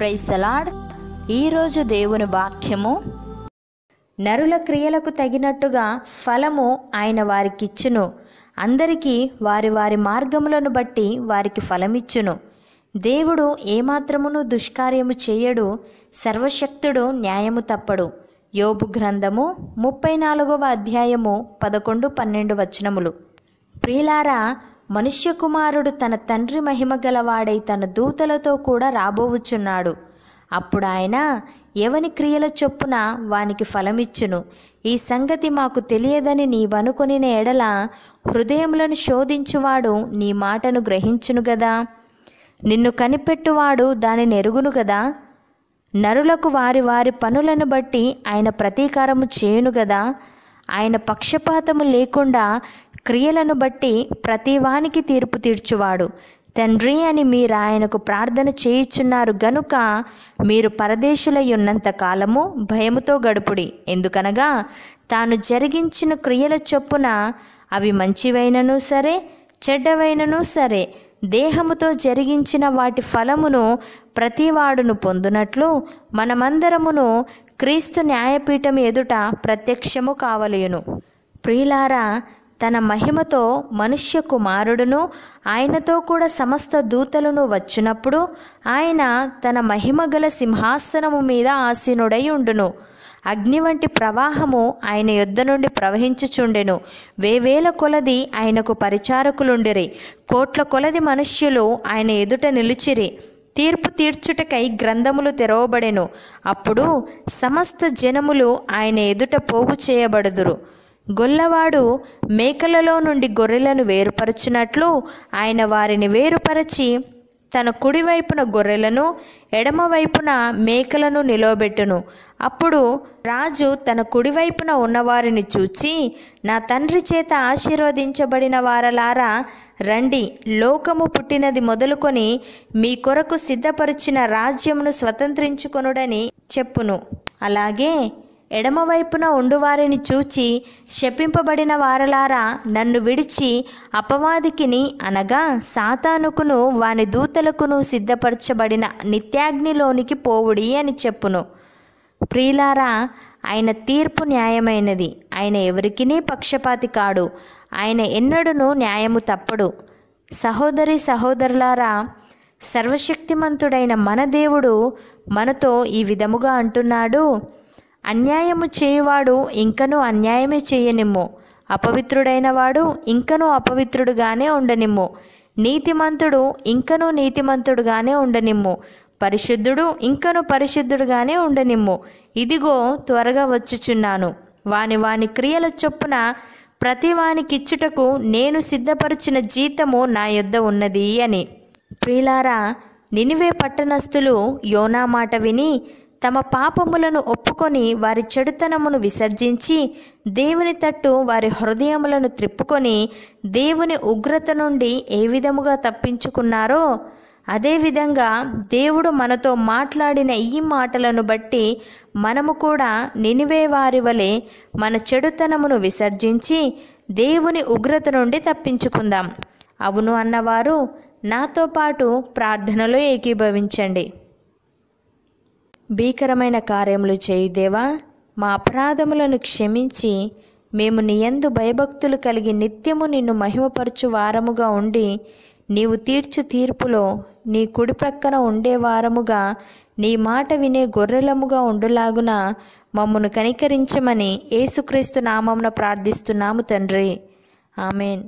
praise salad ఈరోజు దేవుని వాక్యము నరుల క్రియలకు తగినట్టుగా ఫలము ఆయన వారికిచ్చును అందరికీ వారి వారి మార్గములను బట్టి వారికి ఫలమిచ్చును దేవుడు ఏమాత్రమును దుష్కార్యము చేయడు సర్వశక్తుడు న్యాయము తప్పడు యోబు గ్రంథము ముప్పై నాలుగవ అధ్యాయము పదకొండు పన్నెండు వచనములు ప్రియులారా మనుష్య కుమారుడు తన తండ్రి మహిమ గలవాడై తన దూతలతో కూడా రాబోవుచున్నాడు అప్పుడు ఆయన ఎవని క్రియల చొప్పున వానికి ఫలమిచ్చును ఈ సంగతి మాకు తెలియదని నీవనుకుని ఎడల హృదయములను శోధించువాడు నీ మాటను గ్రహించును గదా నిన్ను కనిపెట్టువాడు దానిని ఎరుగును గదా నరులకు వారి వారి పనులను బట్టి ఆయన ప్రతీకారము చేయును గదా ఆయన పక్షపాతము లేకుండా క్రియలను బట్టి ప్రతివానికి తీర్పు తీర్చువాడు తండ్రి అని మీరు ఆయనకు ప్రార్థన చేయుచున్నారు గనుక మీరు పరదేశులై ఉన్నంత కాలము భయముతో గడుపుడి ఎందుకనగా తాను జరిగించిన క్రియల చొప్పున అవి మంచివైనను సరే చెడ్డవైనను సరే దేహముతో జరిగించిన వాటి ఫలమును ప్రతివాడును పొందునట్లు మనమందరమును క్రీస్తు న్యాయపీఠం ఎదుట ప్రత్యక్షము కావలేను ప్రియులారా తన మహిమతో మనుష్య కుమారుడును ఆయనతో కూడా సమస్త దూతలను వచ్చినప్పుడు ఆయన తన మహిమ గల సింహాసనము మీద ఆసీనుడై ఉండును అగ్ని వంటి ప్రవాహము ఆయన యుద్ధ నుండి ప్రవహించుచుండెను వేవేల కొలది ఆయనకు పరిచారకులుండిరి కోట్ల కొలది మనుష్యులు ఆయన ఎదుట నిలిచిరి తీర్పు తీర్చుటకై గ్రంథములు తెరవబడెను అప్పుడు సమస్త జనములు ఆయన ఎదుట పోగు చేయబడుదురు గొల్లవాడు మేకలలో నుండి గొర్రెలను వేరుపరచినట్లు ఆయన వారిని వేరుపరచి తన కుడివైపున గొర్రెలను ఎడమవైపున మేకలను నిలవబెట్టును అప్పుడు రాజు తన కుడివైపున ఉన్నవారిని చూచి నా తండ్రి చేత ఆశీర్వదించబడిన వారలారా రండి లోకము పుట్టినది మొదలుకొని మీ కొరకు సిద్ధపరిచిన రాజ్యమును స్వతంత్రించుకొనుడని చెప్పును అలాగే ఎడమవైపున ఉండువారిని చూచి శపింపబడిన వారలారా నన్ను విడిచి అపవాదికిని అనగా సాతానుకును వాని దూతలకును సిద్ధపరచబడిన నిత్యాగ్నిలోనికి పోవుడి అని చెప్పును ప్రియులారా ఆయన తీర్పు న్యాయమైనది ఆయన ఎవరికి పక్షపాతి కాడు ఆయన ఎన్నడును న్యాయము తప్పడు సహోదరి సహోదరులారా సర్వశక్తిమంతుడైన మన దేవుడు మనతో ఈ విధముగా అంటున్నాడు అన్యాయము చేయవాడు ఇంకనూ అన్యాయమే చేయనిమ్ము అపవిత్రుడైన వాడు ఇంకనూ అపవిత్రుడుగానే ఉండనిమ్ము నీతిమంతుడు ఇంకనూ నీతిమంతుడుగానే ఉండనిమ్ము పరిశుద్ధుడు ఇంకను పరిశుద్ధుడుగానే ఉండనిమ్ము ఇదిగో త్వరగా వచ్చుచున్నాను వాని వాని క్రియల చొప్పున ప్రతి వానికిచ్చుటకు నేను సిద్ధపరిచిన జీతము నా యొద్ద ఉన్నది అని ప్రియులారా నినివే పట్టణస్థులు యోనా మాట విని తమ పాపములను ఒప్పుకొని వారి చెడుతనమును విసర్జించి దేవుని తట్టు వారి హృదయములను త్రిప్పుకొని దేవుని ఉగ్రత నుండి ఏ విధముగా తప్పించుకున్నారో అదేవిధంగా దేవుడు మనతో మాట్లాడిన ఈ మాటలను బట్టి మనము కూడా నినివే వారి వలె మన చెడుతనమును విసర్జించి దేవుని ఉగ్రత నుండి తప్పించుకుందాం అవును అన్నవారు నాతో పాటు ప్రార్థనలో ఏకీభవించండి భీకరమైన కార్యములు చేయుదేవా మా అపరాధములను క్షమించి మేము నీయందు భయభక్తులు కలిగి నిత్యము నిన్ను మహిమపరచు వారముగా ఉండి నీవు తీర్చు తీర్పులో నీ కుడి ప్రక్కన ఉండే వారముగా నీ మాట వినే గొర్రెలముగా ఉండులాగున మమ్మను కనికరించమని ఏసుక్రీస్తు నామమున ప్రార్థిస్తున్నాము తండ్రి ఆమెన్